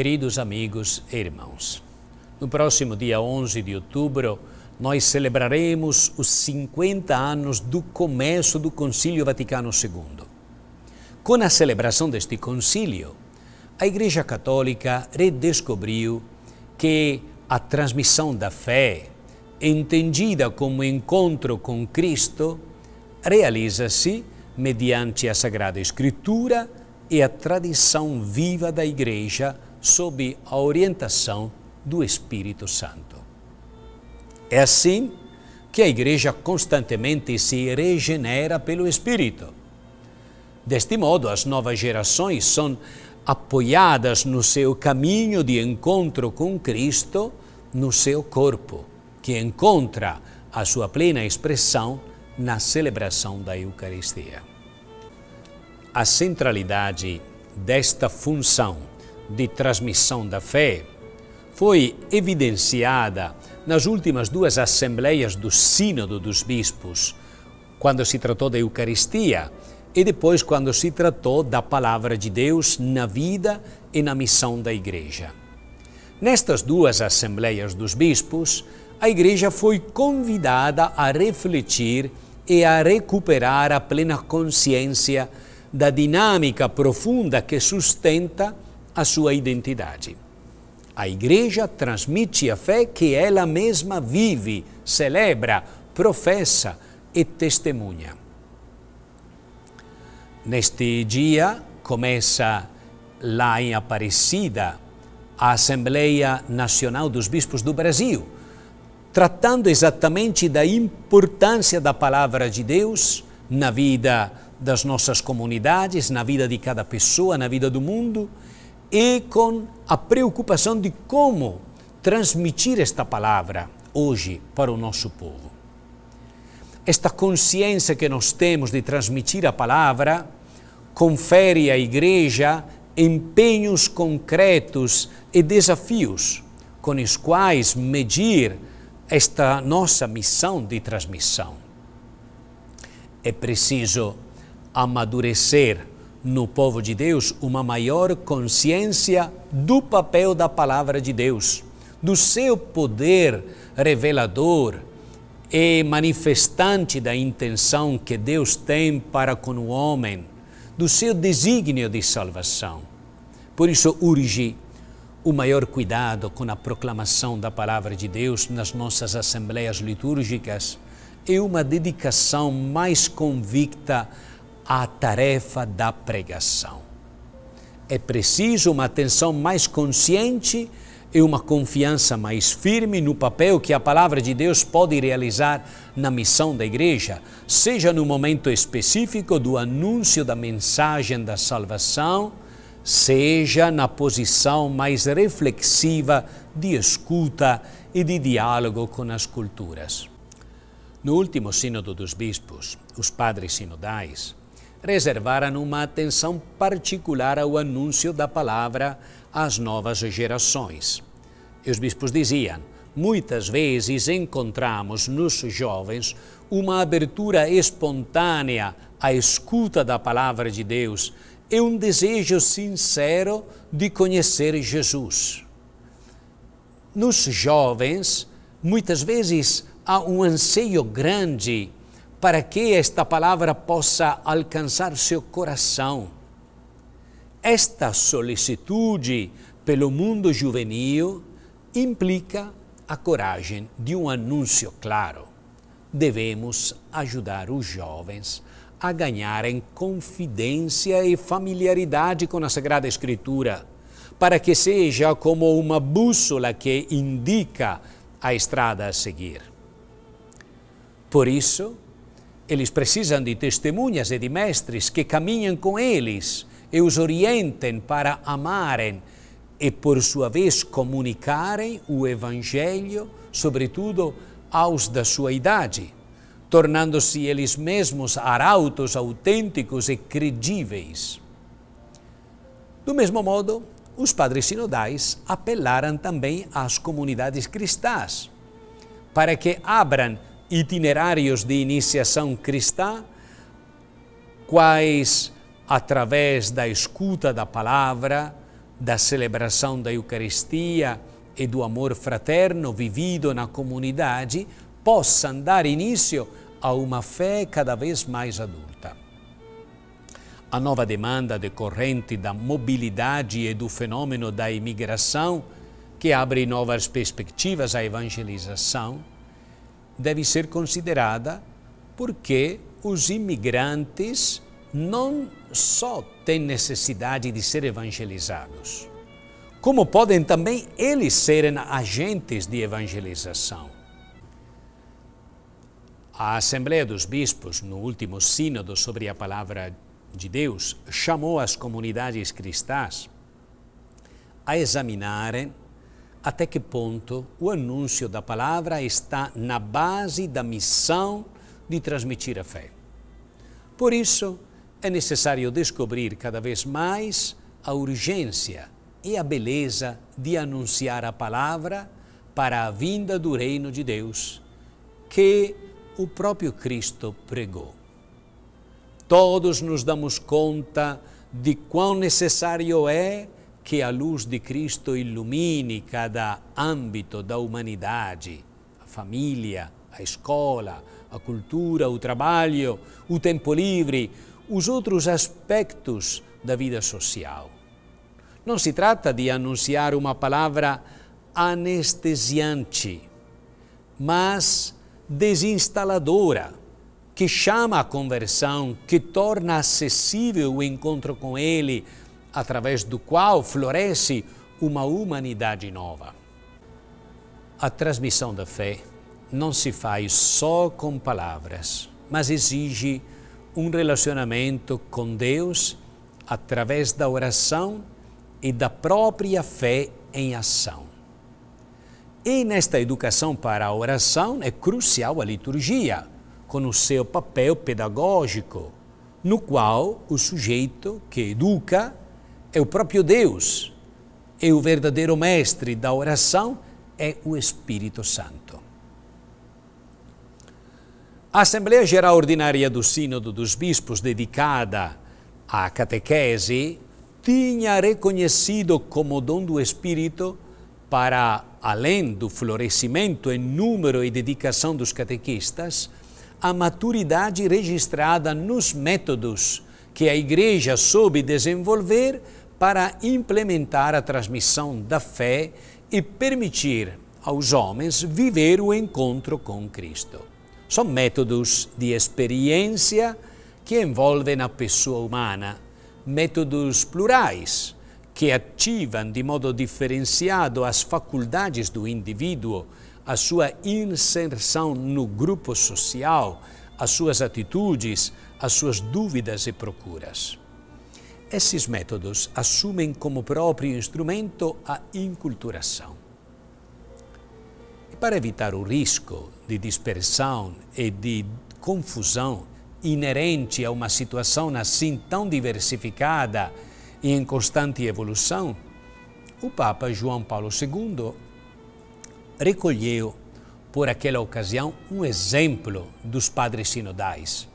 Queridos amigos e irmãos, no próximo dia 11 de outubro, nós celebraremos os 50 anos do começo do Concílio Vaticano II. Com a celebração deste concílio, a Igreja Católica redescobriu que a transmissão da fé, entendida como encontro com Cristo, realiza-se mediante a Sagrada Escritura e a tradição viva da Igreja sob a orientação do Espírito Santo. É assim que a Igreja constantemente se regenera pelo Espírito. Deste modo, as novas gerações são apoiadas no seu caminho de encontro com Cristo no seu corpo, que encontra a sua plena expressão na celebração da Eucaristia. A centralidade desta função de transmissão da fé foi evidenciada nas últimas duas assembleias do Sínodo dos Bispos, quando se tratou da Eucaristia e depois quando se tratou da Palavra de Deus na vida e na missão da Igreja. Nestas duas assembleias dos bispos, a Igreja foi convidada a refletir e a recuperar a plena consciência da dinâmica profunda que sustenta a sua identidade. A igreja transmite a fé que ela mesma vive, celebra, professa e testemunha. Neste dia começa lá em Aparecida a Assembleia Nacional dos Bispos do Brasil, tratando exatamente da importância da palavra de Deus na vida das nossas comunidades, na vida de cada pessoa, na vida do mundo e com a preocupação de como transmitir esta palavra hoje para o nosso povo. Esta consciência que nós temos de transmitir a palavra confere à Igreja empenhos concretos e desafios com os quais medir esta nossa missão de transmissão. É preciso amadurecer no povo de Deus uma maior consciência do papel da palavra de Deus, do seu poder revelador e manifestante da intenção que Deus tem para com o homem, do seu desígnio de salvação. Por isso urge o maior cuidado com a proclamação da palavra de Deus nas nossas assembleias litúrgicas e uma dedicação mais convicta à tarefa da pregação. É preciso uma atenção mais consciente e uma confiança mais firme no papel que a palavra de Deus pode realizar na missão da igreja, seja no momento específico do anúncio da mensagem da salvação, seja na posição mais reflexiva de escuta e de diálogo com as culturas. No último Sínodo dos Bispos, os padres sinodais reservaram uma atenção particular ao anúncio da palavra às novas gerações. E os bispos diziam: muitas vezes encontramos nos jovens uma abertura espontânea à escuta da palavra de Deus e um desejo sincero de conhecer Jesus. Nos jovens, muitas vezes há um anseio grande para que esta palavra possa alcançar seu coração. Esta solicitude pelo mundo juvenil implica a coragem de um anúncio claro. Devemos ajudar os jovens a ganharem confidência e familiaridade com a Sagrada Escritura, para que seja como uma bússola que indica a estrada a seguir. Por isso, eles precisam de testemunhas e de mestres que caminhem com eles e os orientem para amarem e, por sua vez, comunicarem o Evangelho, sobretudo aos da sua idade, tornando-se eles mesmos arautos autênticos e credíveis. Do mesmo modo, os padres sinodais apelaram também às comunidades cristãs para que abram itinerários de iniciação cristã, quais, através da escuta da palavra, da celebração da Eucaristia e do amor fraterno vivido na comunidade, possam dar início a uma fé cada vez mais adulta. A nova demanda decorrente da mobilidade e do fenômeno da imigração, que abre novas perspectivas à evangelização, deve ser considerada porque os imigrantes não só têm necessidade de ser evangelizados, como podem também eles serem agentes de evangelização. A Assembleia dos Bispos, no último Sínodo sobre a Palavra de Deus, chamou as comunidades cristãs a examinarem até que ponto o anúncio da palavra está na base da missão de transmitir a fé. Por isso, é necessário descobrir cada vez mais a urgência e a beleza de anunciar a palavra para a vinda do reino de Deus, que o próprio Cristo pregou. Todos nos damos conta de quão necessário é que a luz de Cristo ilumine cada âmbito da humanidade, a família, a escola, a cultura, o trabalho, o tempo livre, os outros aspectos da vida social. Não se trata de anunciar uma palavra anestesiante, mas desinstaladora, que chama a conversão, que torna acessível o encontro com Ele, através do qual floresce uma humanidade nova. A transmissão da fé não se faz só com palavras, mas exige um relacionamento com Deus através da oração e da própria fé em ação. E nesta educação para a oração é crucial a liturgia, com o seu papel pedagógico, no qual o sujeito que educa é o próprio Deus, e o verdadeiro mestre da oração é o Espírito Santo. A Assembleia Geral Ordinária do Sínodo dos Bispos, dedicada à catequese, tinha reconhecido como dom do Espírito, para além do florescimento em número e dedicação dos catequistas, a maturidade registrada nos métodos que a Igreja soube desenvolver para implementar a transmissão da fé e permitir aos homens viver o encontro com Cristo. São métodos de experiência que envolvem a pessoa humana, métodos plurais que ativam de modo diferenciado as faculdades do indivíduo, a sua inserção no grupo social, as suas atitudes, as suas dúvidas e procuras. Esses métodos assumem como próprio instrumento a inculturação. E para evitar o risco de dispersão e de confusão inerente a uma situação assim tão diversificada e em constante evolução, o Papa João Paulo II recolheu, por aquela ocasião, um exemplo dos padres sinodais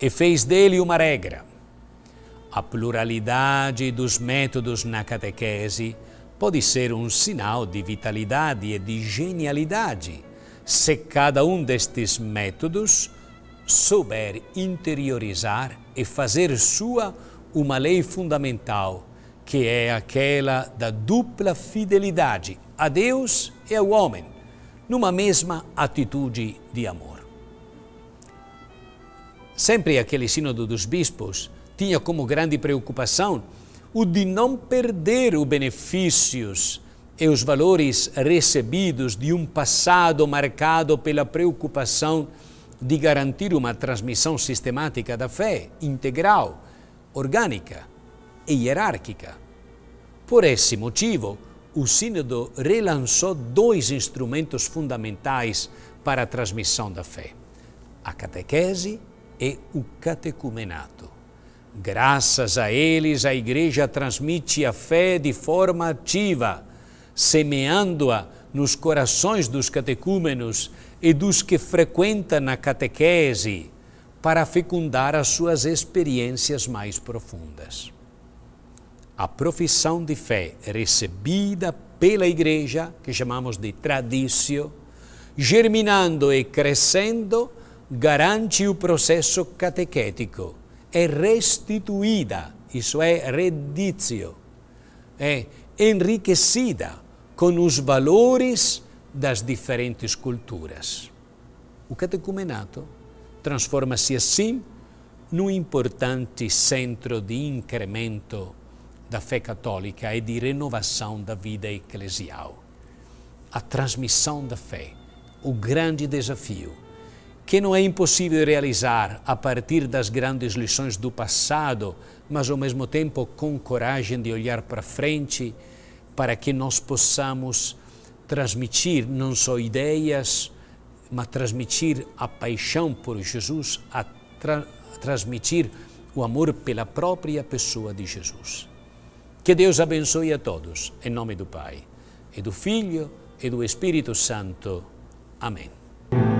e fez dele uma regra a pluralidade dos métodos na catequese pode ser um sinal de vitalidade e de genialidade, se cada um destes métodos souber interiorizar e fazer sua uma lei fundamental, que é aquela da dupla fidelidade a Deus e ao homem, numa mesma atitude de amor. Sempre aquele Sínodo dos Bispos tinha como grande preocupação o de não perder os benefícios e os valores recebidos de um passado marcado pela preocupação de garantir uma transmissão sistemática da fé, integral, orgânica e hierárquica. Por esse motivo, o Sínodo relançou dois instrumentos fundamentais para a transmissão da fé: a catequese e o catecumenato. Graças a eles, a Igreja transmite a fé de forma ativa, semeando-a nos corações dos catecúmenos e dos que frequentam a catequese, para fecundar as suas experiências mais profundas. A profissão de fé recebida pela Igreja, que chamamos de tradício, germinando e crescendo, garante o processo catequético é restituída, isso é redizio, é enriquecida com os valores das diferentes culturas. O catecumenato transforma-se assim num importante centro de incremento da fé católica e de renovação da vida eclesial. A transmissão da fé, o grande desafio que não é impossível realizar a partir das grandes lições do passado, mas ao mesmo tempo com coragem de olhar para frente, para que nós possamos transmitir não só ideias, mas transmitir a paixão por Jesus, a tra transmitir o amor pela própria pessoa de Jesus. Que Deus abençoe a todos, em nome do Pai, e do Filho e do Espírito Santo. Amém.